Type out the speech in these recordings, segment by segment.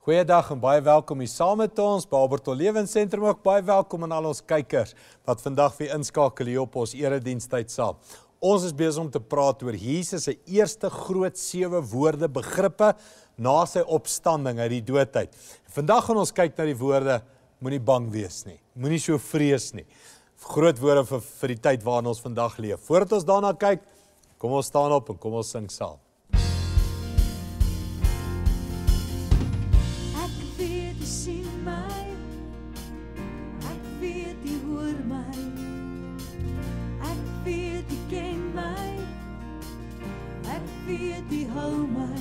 Goeiedag en baie welkom hier saam met ons by Alberto Lewensentrum. Ook baie welkom aan al ons kykers wat vandag weer inskakel hier op ons erediensttyd saam. Ons is besig om te praat oor Jesus se eerste groot sewe woorde begrippe na sy opstanding uit die doodheid. Vandag gaan ons kyk na die woorde moenie bang wees nie. Moenie so vrees nie. Groot woorde vir vir die tyd waarin ons vandag leef. Voordat ons daarna kyk, kom ons staan op en kom ons sing saam. weet U hou my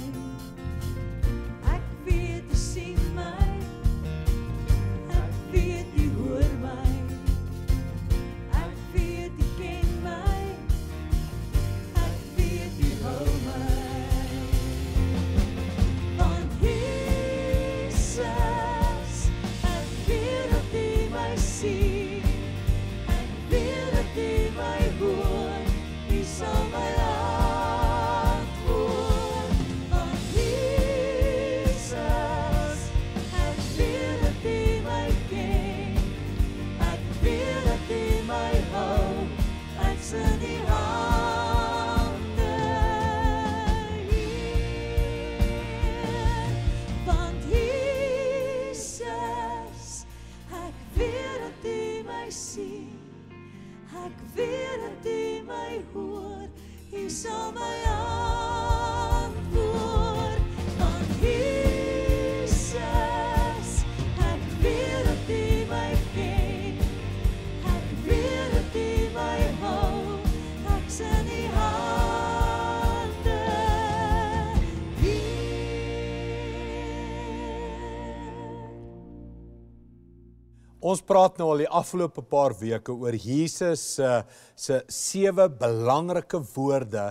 Ons praat nou al die afgelope paar weke oor Jesus se uh, se sewe belangrike woorde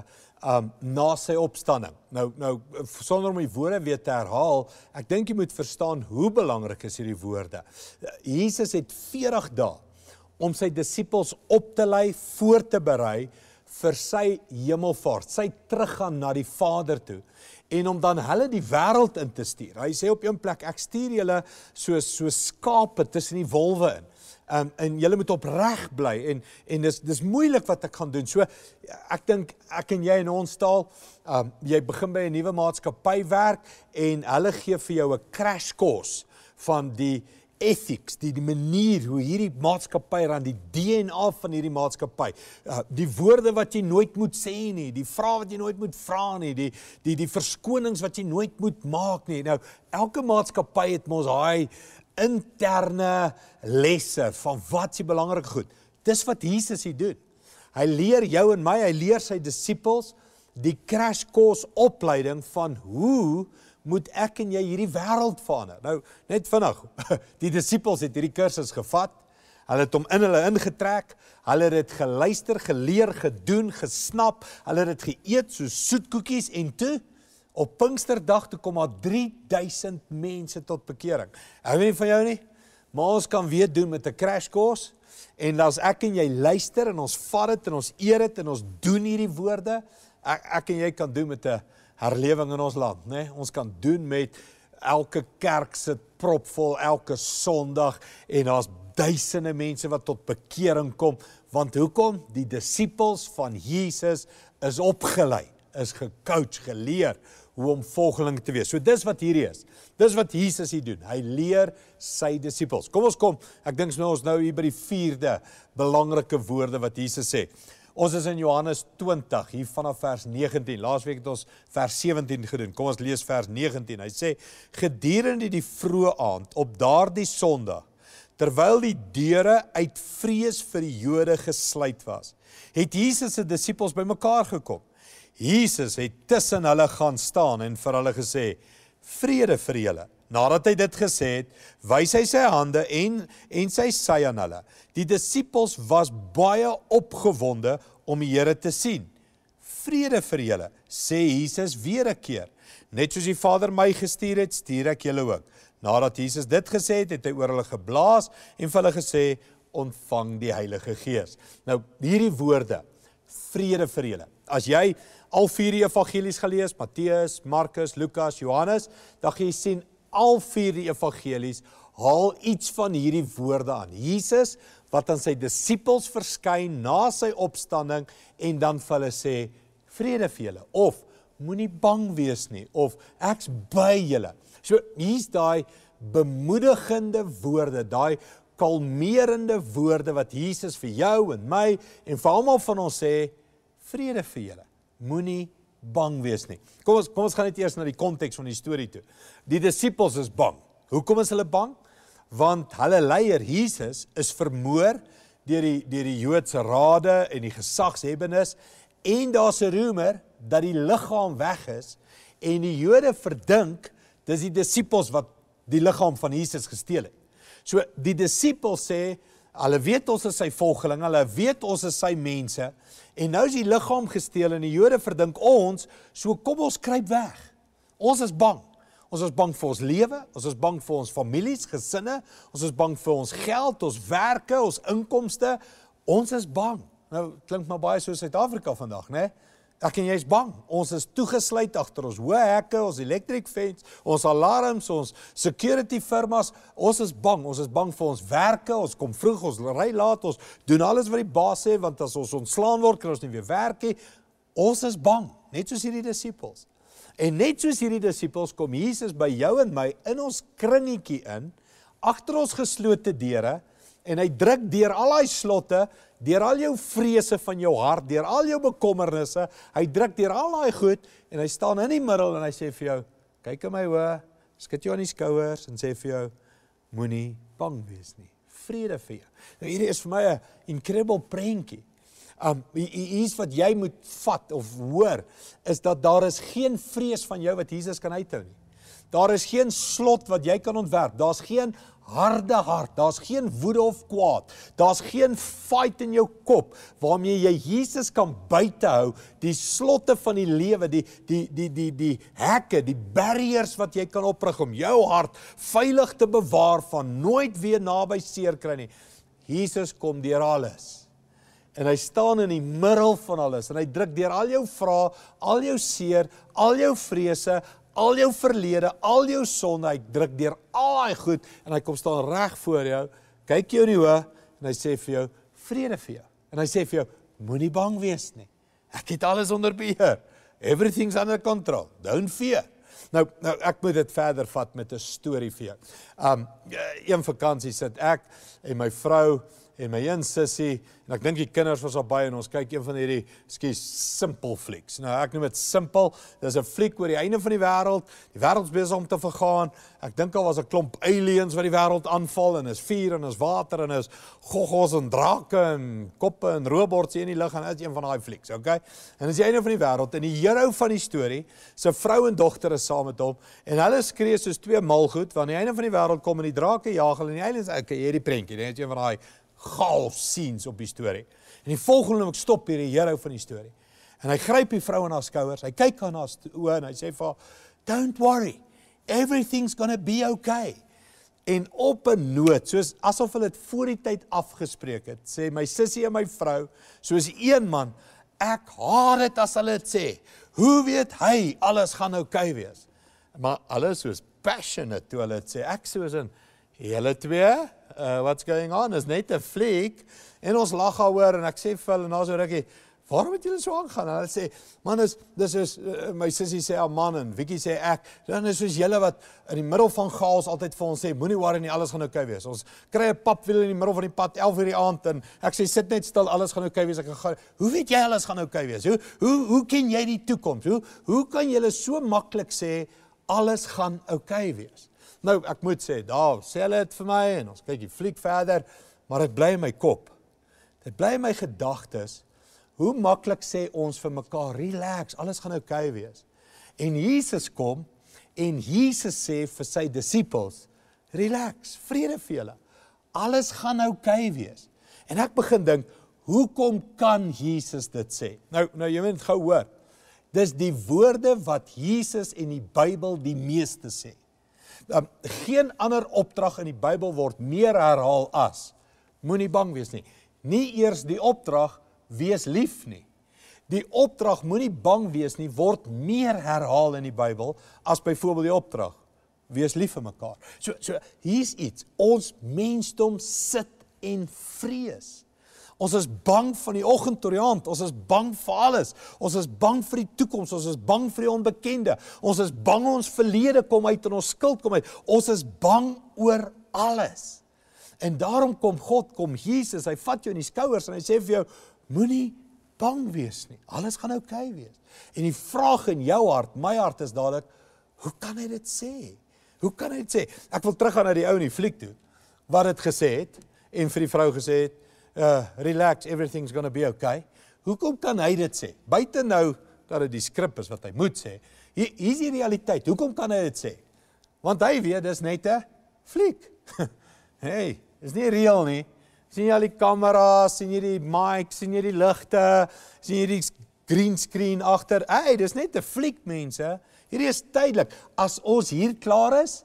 um na sy opstanding. Nou nou sonder om die woorde weer te herhaal, ek dink jy moet verstaan hoe belangrik is hierdie woorde. Jesus het 40 dae om sy disippels op te lei, voor te berei vir sy hemelvaart, sy teruggaan na die Vader toe en om dan hulle die wêreld in te stuur. Hy sê op een plek ek stuur julle soos so skape tussen die wolwe in. Um en julle moet opreg bly en en dis dis moeilik wat ek gaan doen. So ek dink ek en jy en ons taal um jy begin by 'n nuwe maatskappy werk en hulle gee vir jou 'n crash course van die ethics, die, die manier hoe hierdie maatskappy ran, die DNA van hierdie maatskappy. Uh, die woorde wat jy nooit moet sê nie, die vrae wat jy nooit moet vra nie, die die die verskonings wat jy nooit moet maak nie. Nou, elke maatskappy het mos daai interne lesse van wat se belangrik goed. Dis wat Jesus hier doen. Hy leer jou en my, hy leer sy disippels die crash course opleiding van hoe moet ek en jy hierdie wêreld verander. Nou net vinnig. Die disippels het hierdie kursus gevat. Hulle het hom in hulle ingetrek. Hulle het dit geluister, geleer, gedoen, gesnap. Hulle het dit geëet soos soetkoekies en toe op Pinksterdag toe kom daar 3000 mense tot bekering. Hou nie van jou nie. Maar ons kan weer doen met 'n crash course en as ek en jy luister en ons vat dit en ons eer dit en ons doen hierdie woorde, ek ek en jy kan doen met 'n herlewing in ons land, né? Nee? Ons kan doen met elke kerk sit propvol elke Sondag en daar's duisende mense wat tot bekering kom, want hoekom? Die disippels van Jesus is opgelei, is gekoach, geleer hoe om volgeling te wees. So dis wat hierdie is. Dis wat Jesus hier doen. Hy leer sy disippels. Kom ons kom. Ek dink ons nou, nou hier by die 4de belangrike woorde wat Jesus sê. Ons is in Johannes 20 hier vanaf vers 19. Laasweek het ons vers 17 gedoen. Kom ons lees vers 19. Hy sê: "Gedurende die vroeë aand op daardie Sondag, terwyl die deure uit vrees vir die Jode gesluit was, het Jesus se disippels bymekaar gekom. Jesus het tussen hulle gaan staan en vir hulle gesê: "Vrede vir julle." Nadat hy dit gesê het, wys hy sy hande en en sy sy aan hulle. Die disippels was baie opgewonde om die Here te sien. Vrede vir julle, sê Jesus weer 'n keer. Net soos die Vader my gestuur het, stuur ek julle ook. Nadat Jesus dit gesê het, het hy oor hulle geblaas en vir hulle gesê: "Ontvang die Heilige Gees." Nou, hierdie woorde, vrede vir julle. As jy al vier die evangelies gelees, Matteus, Markus, Lukas, Johannes, dan gaan jy sien al vier die evangelies haal iets van hierdie woorde aan. Jesus wat aan sy disippels verskyn na sy opstanding en dan vir hulle sê vrede vir julle of moenie bang wees nie of ek's by julle. So hier's daai bemoedigende woorde, daai kalmerende woorde wat Jesus vir jou en my en vir almal van ons sê vrede vir julle. Moenie bang wees nie. Kom ons kom ons gaan net eers na die konteks van die storie toe. Die disippels is bang. Hoekom is hulle bang? want hulle leier Jesus is vermoor deur die deur die Joodse rade en die gesagshebbendes en daar's 'n roemer dat die liggaam weg is en die Jode verdink dis die disippels wat die liggaam van Jesus gesteel het. So die disippels sê hulle weet ons is sy volgelinge, hulle weet ons is sy mense en nou is die liggaam gesteel en die Jode verdink ons, so kom ons kruip weg. Ons is bang. Ons is bang vir ons lewe, ons is bang vir ons families, gesinne, ons is bang vir ons geld, ons werke, ons inkomste. Ons is bang. Nou klink maar baie soos Suid-Afrika vandag, né? Nee? Ek en jy is bang. Ons is toegesluit agter ons hoë hekke, ons electric fence, ons alarms, ons security firmas. Ons is bang. Ons is bang vir ons werke. Ons kom vroeg, ons ry laat, ons doen alles wat die baas sê want as ons ontslaan word, kan ons nie weer werk nie. Ons is bang, net soos hierdie disippels. En net soos hierdie disippels kom Jesus by jou en my in ons kringetjie in, agter ons geslote deure en hy druk deur al daai slotte, deur al jou vrese van jou hart, deur al jou bekommernisse, hy druk deur al daai goed en hy staan in die middel en hy sê vir jou, kyk in my oë, skud jou aan die skouers en sê vir jou, moenie bang wees nie. Vrede vir jou. Nou hierdie is vir my 'n incredible prentjie um iets wat jy moet vat of hoor is dat daar is geen vrees van jou wat Jesus kan uithou nie. Daar is geen slot wat jy kan ontwerp. Daar's geen harde hart, daar's geen woede of kwaad. Daar's geen fight in jou kop waarmee jy Jesus kan buitehou, die slotte van die lewe, die die die die die hekke, die barriers wat jy kan oprig om jou hart veilig te bewaar van nooit weer naby seer kry nie. Jesus kom deur alles en hy staan in die middel van alles en hy druk deur al jou vrae, al jou seer, al jou vrese, al jou verlede, al jou sonde, hy druk deur al daai goed en hy kom staan reg voor jou, kyk jou in die oë en hy sê vir jou vrede vir jou. En hy sê vir jou moenie bang wees nie. Ek het alles onder beheer. Everything's under control. Don't fear. Nou nou ek moet dit verder vat met 'n storie vir jou. Um eh, een vakansie sit ek en my vrou en my een sussie en ek dink die kinders was al baie en ons kyk een van hierdie skie simpel flieks. Nou ek noem dit simpel. Dit is 'n fliek oor die einde van die wêreld. Die wêreld is besig om te vergaan. Ek dink al was 'n klomp aliens wat die wêreld aanval en is vuur en is water en is goggos en drake en koppe en robots in die lug en is een van daai flieks, okay? En dis die einde van die wêreld en die hero van die storie se vrou en dogter is saam met hom en hulle skree soos twee malgoed want aan die einde van die wêreld kom en die drake jag hulle en die aliens. Okay, hierdie prentjie, dit is een van daai half siens op die storie. En die volgende oomblik stop hier die hero van die storie. En hy gryp die vrou aan haar skouers. Hy kyk aan haar oë en hy sê vir haar, "Don't worry. Everything's going to be okay." En op 'n noot, soos asof hulle dit voor die tyd afgespreek het, sê my sussie en my vrou, soos een man, ek haat dit as hulle dit sê. Hoe weet hy alles gaan okay wees? Maar hulle soos passionate toe hulle dit sê. Ek soos 'n Julle twee, uh what's going on? Is net 'n fliek en ons lag daaroor en ek sê vir hulle na so rukkie, "Waarom het julle so aangaan?" En hulle sê, "Man, is dis is uh, eh, eh, my sussie sê, "Ja man," en Wikkie sê, "Ek." Dan is soos julle wat in die middel van chaos altyd vir ons sê, "Moenie worry nie, alles gaan oukei okay wees." Ons kry 'n papwiel in die middel van die pad 11:00 die aand en ek sê, "Sit net stil, alles gaan oukei okay wees." Ek gaan, "Hoe weet jy alles gaan oukei okay wees? Hoe hoe hoe ken jy die toekoms? Hoe hoe kan jy so maklik sê alles gaan oukei okay wees?" Nou, ek moet sê, daar sê hulle dit vir my en ons kyk die fliek verder, maar dit bly in my kop. Dit bly in my gedagtes. Hoe maklik sê ons vir mekaar, relax, alles gaan oukei okay wees. En Jesus kom en Jesus sê vir sy disippels, relax, vrede vir julle. Alles gaan oukei okay wees. En ek begin dink, hoekom kan Jesus dit sê? Nou, nou jy moet gou hoor. Dis die woorde wat Jesus en die Bybel die meeste sê um, geen ander opdrag in die Bybel word meer herhaal as moenie bang wees nie. Nie eers die opdrag wees lief nie. Die opdrag moenie bang wees nie word meer herhaal in die Bybel as byvoorbeeld die opdrag wees lief vir mekaar. So so hier's iets. Ons mensdom sit en vrees. Ons is bang van die oggend tot die aand. Ons is bang vir alles. Ons is bang vir die toekoms. Ons is bang vir die onbekende. Ons is bang ons verlede kom uit en ons skuld kom uit. Ons is bang oor alles. En daarom kom God, kom Jesus. Hy vat jou in die skouers en hy sê vir jou: Moenie bang wees nie. Alles gaan oukei okay wees. En die vraag in jou hart, my hart is dadelik: Hoe kan hy dit sê? Hoe kan hy dit sê? Ek wil teruggaan na die ou in die fliek toe wat dit gesê het en vir die vrou gesê het: uh relax everything's going to be okay. Hoekom kan hy dit sê? Buite nou dat dit die skrip is wat hy moet sê. Hier is die realiteit. Hoekom kan hy dit sê? Want hy weet dis net 'n fliek. hey, is nie real nie. Sien jy al die kameras, sien jy die mics, sien jy die ligte, sien jy die green screen agter? Hey, dis net 'n fliek mense. Hierdie is tydelik. As ons hier klaar is,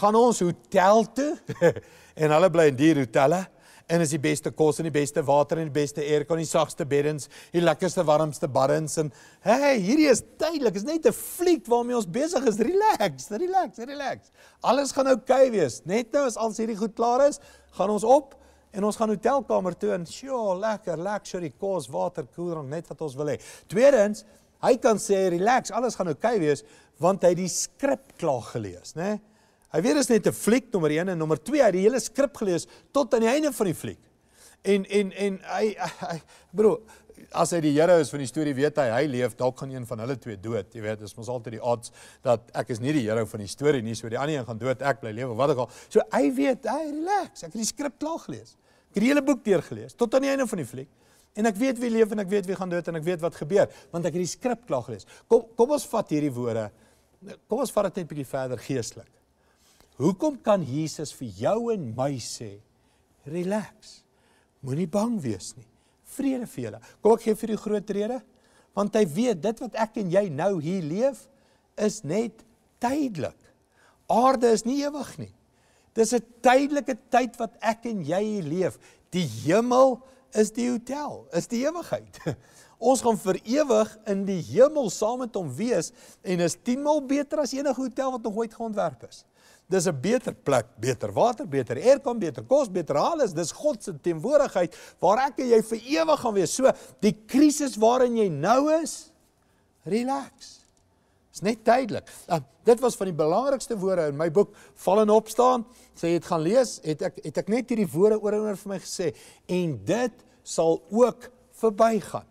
gaan ons hotel toe. en hulle bly in die hotelle en is die beste kos en die beste water en die beste aircon en die sagste beddens, die lekkerste warmste barrens en hey, hierdie is tydelik. Is net 'n fliek waarmee ons besig is. Relax, relax, relax. Alles gaan oukei okay wees. Net nou as alles hierdie goed klaar is, gaan ons op en ons gaan hotelkamer toe en sjoe, lekker, luxury kos, water, koeldrank, net wat ons wil hê. Tweedens, hy kan sê relax, alles gaan oukei okay wees want hy het die skrip klaar gelees, né? Nee? Hy weet dis net 'n fliek nommer 1 en nommer 2 uit die hele skrip gelees tot aan die einde van die fliek. En en en hy hy, hy bro As hy die Here is van die storie weet hy hy leef dalk gaan een van hulle twee dood jy weet dis mos altyd die odds dat ek is nie die hero van die storie nie so die ander een gaan dood ek bly lewe wat ek al so hy weet hy relax ek het die skrip klaar gelees ek het die hele boek deur gelees tot aan die einde van die fliek en ek weet wie leef en ek weet wie gaan dood en ek weet wat gebeur want ek het die skrip klaar gelees kom kom ons vat hierdie woorde kom ons vat dit net 'n bietjie verder geestelik Hoekom kan Jesus vir jou en my sê: "Relax. Moenie bang wees nie. Vrede vir julle." Kom ek gee vir die groot rede? Want hy weet dit wat ek en jy nou hier leef is net tydelik. Aarde is nie ewig nie. Dis 'n tydelike tyd wat ek en jy hier leef. Die hemel is die hotel, is die ewigheid. Ons gaan vir ewig in die hemel saam met hom wees en is 10 mal beter as enige hotel wat nog ooit geontwerp is. Dis 'n beter plek, beter water, beter erkom, beter kos, beter alles. Dis God se teenwoordigheid waar ek en jy vir ewig gaan wees. So die krisis waarin jy nou is, relax. Dis net tydelik. Uh, dit was van die belangrikste woorde in my boek Val en opstaan. Sê jy het gaan lees, het ek het ek net hierdie woorde oor en oor vir my gesê en dit sal ook verbygaan.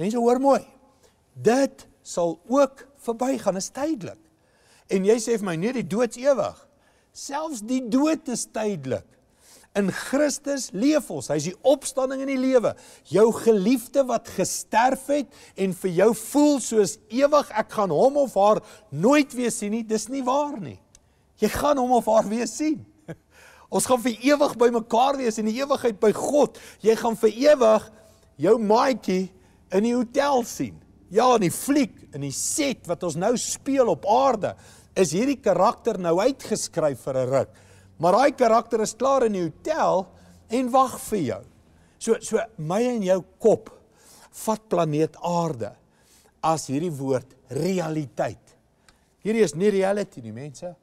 Mense hoor mooi. Dit sal ook verbygaan. Dit is tydelik. En jy sê vir my, nee, die dood is ewig. Selfs die dood is tydelik. In Christus leef ons. Hy is die opstanding en die lewe. Jou geliefde wat gesterf het en vir jou voel soos ewig, ek gaan hom of haar nooit weer sien nie. Dis nie waar nie. Jy gaan hom of haar weer sien. Ons gaan vir ewig by mekaar wees in die ewigheid by God. Jy gaan vir ewig jou maatjie in die hotel sien. Ja, in die fliek, in die set wat ons nou speel op aarde, is hierdie karakter nou uitgeskryf vir 'n ruk. Maar daai karakter is klaar in die hotel en wag vir jou. So so my en jou kop vat planeet Aarde as hierdie woord realiteit. Hierdie is nie reality nie, mense.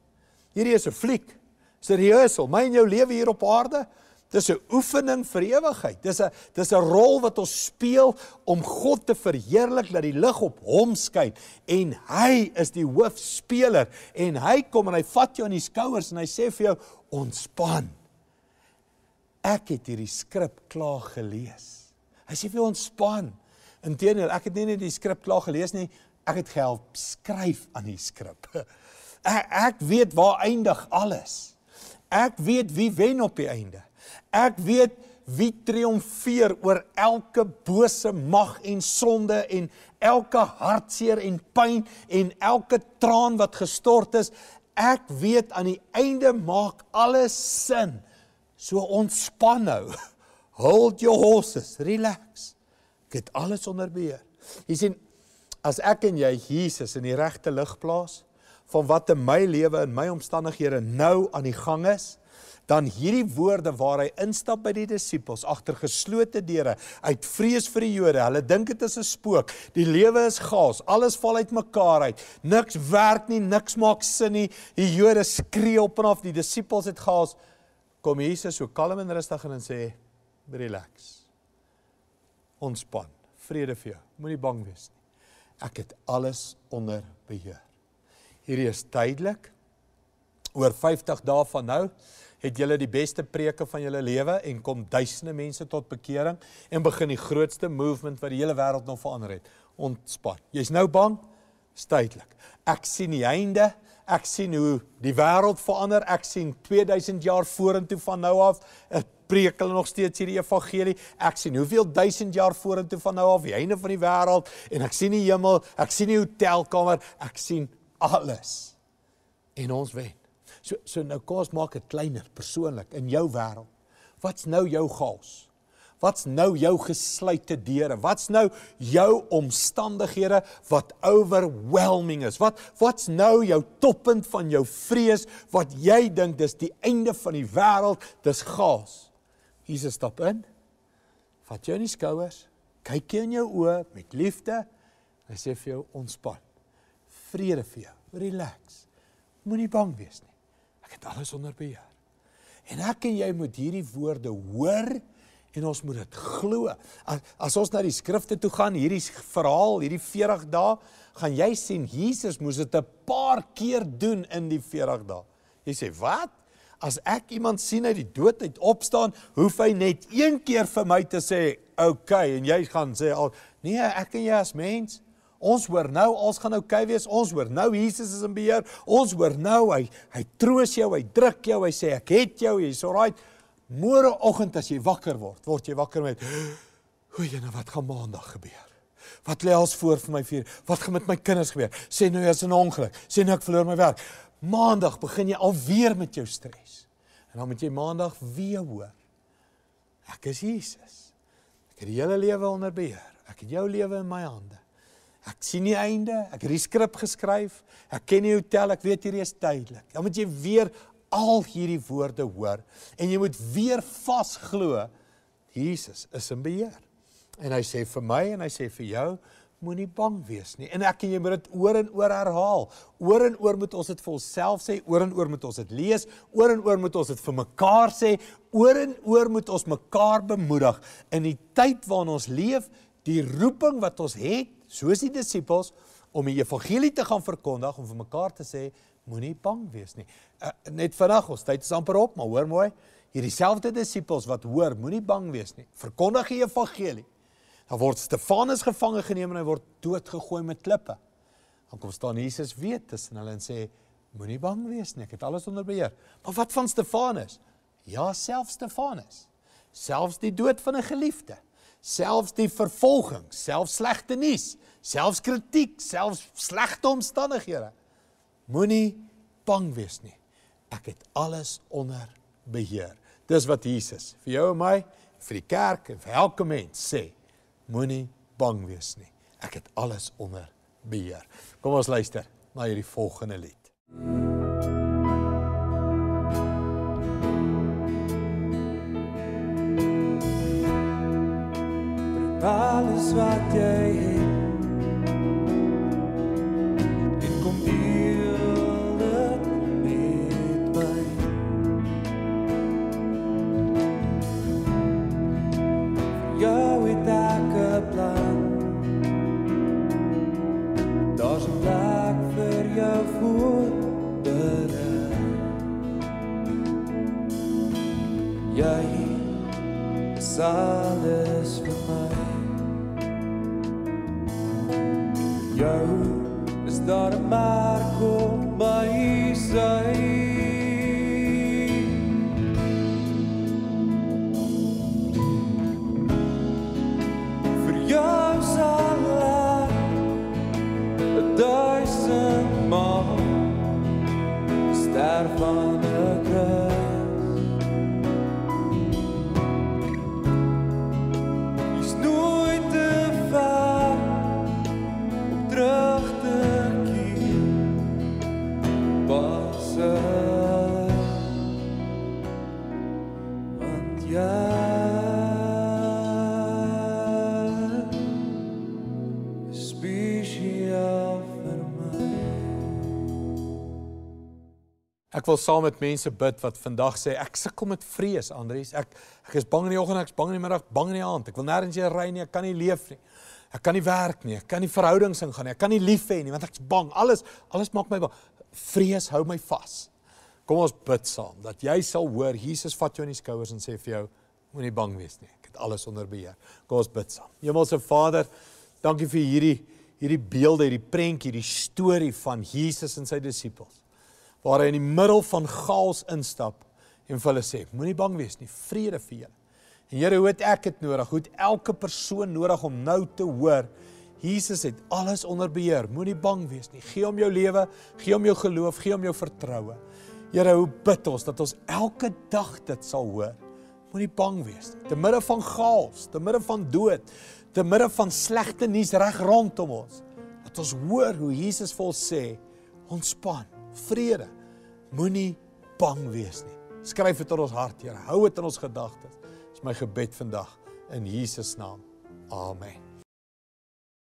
Hierdie is 'n fliek. Serieus, my en jou lewe hier op aarde, Dis 'n oefening vir ewigheid. Dis 'n dis 'n rol wat ons speel om God te verheerlik, dat die lig op hom skyn en hy is die hoofspeler en hy kom en hy vat jou aan die skouers en hy sê vir jou ontspan. Ek het hierdie skrip klaar gelees. Hy sê vir jou ontspan. Inteendeel, ek het nie net die skrip klaar gelees nie, ek het gehelp skryf aan die skrip. Ek ek weet waar eindig alles. Ek weet wie wen op die einde. Ek weet wie triomfeer oor elke bose mag en sonde en elke hartseer en pyn en elke traan wat gestort is. Ek weet aan die einde maak alles sin. So ontspan nou. Hold your horses, relax. Ek het alles onder beheer. Jy sien, as ek en jy Jesus in die regte lig plaas van wat in my lewe en my omstandighede nou aan die gang is, dan hierdie woorde waar hy instap by die disippels agter geslote deure uit vrees vir die Jode. Hulle dink dit is 'n spook. Die lewe is chaos. Alles val uitmekaar uit. Niks werk nie, niks maak sin nie. Die Jode skree op en af. Die disippels het chaos. Kom Jesus so kalm en rustig en sê: "Relax. Ontspan. Vrede vir jou. Moenie bang wees nie. Ek het alles onder beheer." Hierdie is tydelik. Oor 50 dae van nou het julle die beste preke van julle lewe en kom duisende mense tot bekering en begin die grootste movement wat die hele wêreld nou verander het. Ontspan. Jy's nou bang? Stytelik. Ek sien die einde. Ek sien hoe die wêreld verander. Ek sien 2000 jaar vorentoe van nou af eh, preek hulle nog steeds hierdie evangelie. Ek sien hoeveel duisend jaar vorentoe van nou af die einde van die wêreld en ek sien die hemel, ek sien die hotelkamer, ek sien alles. En ons wen. So so nou kos maak dit kleiner persoonlik in jou wêreld. Wat's nou jou gas? Wat's nou jou gesluitte deure? Wat's nou jou omstandighede wat overwhelming is? Wat wat's nou jou toppunt van jou vrees wat jy dink dis die einde van die wêreld, dis gas. Jesus stap in. Vat jou nie skouers. Kyk jy in jou oë met liefde. Hy sê vir jou ontspan. Vrede vir jou. Relax. Moenie bang wees nie het alles onder beheer. En ek en jy moet hierdie woorde hoor en ons moet dit glo. As, as ons na die skrifte toe gaan, hierdie verhaal, hierdie 40 dae, gaan jy sien Jesus moes dit 'n paar keer doen in die 40 dae. Jy sê, "Wat? As ek iemand sien uit die dood uit opstaan, hoef hy net een keer vir my te sê, "Oké," okay, en jy gaan sê al, "Nee, ek en jy as mens, ons hoor nou alles gaan oukei okay wees. Ons hoor nou Jesus is in beheer. Ons hoor nou hy hy troos jou, hy druk jou, hy sê ek het jou, jy's alright. Môre oggend as jy wakker word, word jy wakker met hoe jy nou wat gaan maandag gebeur. Wat lê als voor vir my vir? Wat gaan met my kinders gebeur? Sê nou as 'n ongeluk. Sê nou ek verloor my werk. Maandag begin jy alweer met jou stres. En dan moet jy maandag weer hoor. Ek is Jesus. Ek het die hele lewe onder beheer. Ek het jou lewe in my hande. Ek sien die einde. Ek het die skrip geskryf. Ek ken die hotel. Ek weet hierdie is tydelik. Dan moet jy weer al hierdie woorde hoor en jy moet weer vasglo Jesus is in beheer. En hy sê vir my en hy sê vir jou moenie bang wees nie. En ek en jy moet dit oor en oor herhaal. Oor en oor moet ons dit vir onsself sê, oor en oor moet ons dit lees, oor en oor moet ons dit vir mekaar sê, oor en oor moet ons mekaar bemoedig in die tyd waarin ons leef, die roeping wat ons het soos die disippels om die evangelie te gaan verkondig om vir mekaar te sê moenie bang wees nie. Uh, net vandag ons tyd is amper op, maar hoor mooi, hierdie selfde disippels wat hoor, moenie bang wees nie. Verkondig die evangelie. Dan word Stefanus gevange geneem en hy word doodgegooi met klippe. Dan kom staan Jesus weer tussen hulle en sê moenie bang wees nie, ek het alles onder beheer. Maar wat van Stefanus? Ja, selfs Stefanus. Selfs die dood van 'n geliefde selfs die vervolging, selfs slegte nuus, selfs kritiek, selfs slegte omstandighede. Moenie bang wees nie. Ek het alles onder beheer. Dis wat Jesus vir jou en my, vir die kerk en vir elke mens sê. Moenie bang wees nie. Ek het alles onder beheer. Kom ons luister na hierdie volgende lied. Mm. day. Esta armar con maíz ahí. Ek wil saam met mense bid wat vandag sê ek sukkel met vrees, Andries. Ek ek is bang in die oggend, ek is bang in die middag, bang in die aand. Ek wil nêrens hier ry nie, ek kan nie leef nie. Ek kan nie werk nie, ek kan nie verhoudings ingaan nie, ek kan nie lief hê nie want ek's bang. Alles alles maak my bang. Vrees hou my vas. Kom ons bid saam dat jy sal hoor Jesus vat jou in die skouers en sê vir jou moenie bang wees nie. Ek het alles onder beheer. Kom ons bid saam. Hemelse Vader, dankie vir hierdie hierdie beelde, hierdie prentjie, hierdie storie van Jesus en sy disippels waar hy in die middel van chaos instap en vir hulle sê: Moenie bang wees nie, vrede vir julle. En Here, hoe het ek dit nodig? Hoe het elke persoon nodig om nou te hoor Jesus het alles onder beheer. Moenie bang wees nie. Gee hom jou lewe, gee hom jou geloof, gee hom jou vertroue. Here, hoe bid ons dat ons elke dag dit sal hoor. Moenie bang wees nie. Te midde van chaos, te midde van dood, te midde van slegte nuus reg rondom ons, dat ons hoor hoe Jesus vir ons sê, ontspan vrede. Moenie bang wees nie. Skryf dit in ons hart, Here. Hou dit in ons gedagtes. Dis my gebed vandag in Jesus naam. Amen.